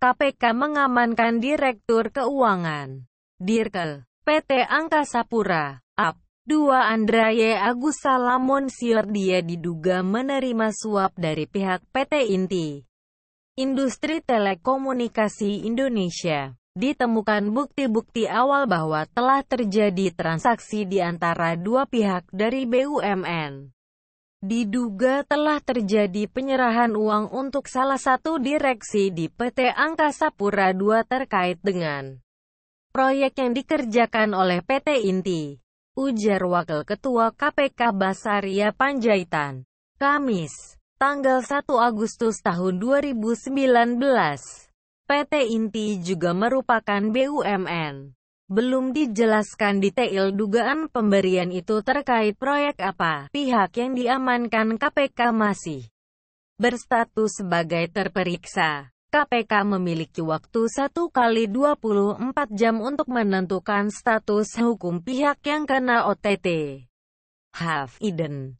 KPK mengamankan Direktur Keuangan Dirkel PT Angkasa Pura AP 2 Andraye Agus Salamon Sior dia diduga menerima suap dari pihak PT Inti Industri Telekomunikasi Indonesia ditemukan bukti-bukti awal bahwa telah terjadi transaksi di antara dua pihak dari BUMN. Diduga telah terjadi penyerahan uang untuk salah satu direksi di PT Angkasa Pura II terkait dengan proyek yang dikerjakan oleh PT Inti. Ujar Wakil Ketua KPK Basaria Panjaitan, Kamis, tanggal 1 Agustus tahun 2019. PT Inti juga merupakan BUMN. Belum dijelaskan detail dugaan pemberian itu terkait proyek apa. Pihak yang diamankan KPK masih berstatus sebagai terperiksa. KPK memiliki waktu 1 kali 24 jam untuk menentukan status hukum pihak yang kena OTT. Eden